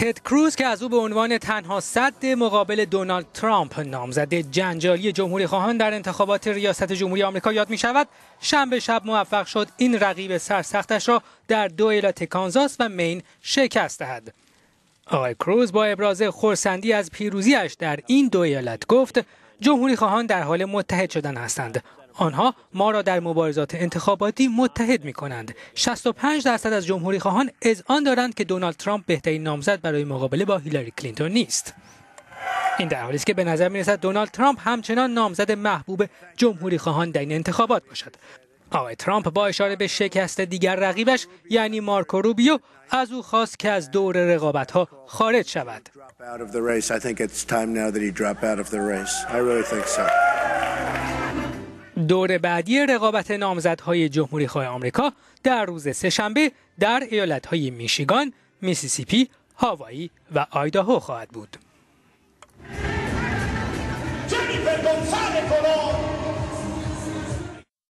تد کروز که از او به عنوان تنها صد مقابل دونالد ترامپ نامزده جنجالی جمهوری خواهان در انتخابات ریاست جمهوری آمریکا یاد می شود شنبه شب موفق شد این رقیب سرسختش را در دو ایالت کانزاس و مین شکست دهد آقای کروز با ابراز خورسندی از پیروزیش در این دو ایالت گفت جمهوری خواهان در حال متحد شدن هستند آنها ما را در مبارزات انتخاباتی متحد می کنند. 65 درصد از جمهوری خواهان آن دارند که دونالد ترامپ بهترین نامزد برای مقابله با هیلاری کلینتون نیست. این در حالی است که به نظر می رسد دونالد ترامپ همچنان نامزد محبوب جمهوری خواهان در این انتخابات باشد. آقای ترامپ با اشاره به شکست دیگر رقیبش یعنی مارکو روبیو از او خواست که از دور رقابت ها خارج شود. دور بعدی رقابت نامزدهای جمهوری خواه آمریکا در روز سهشنبه در های میشیگان، میسیسیپی، هاوایی و آیداهو خواهد بود.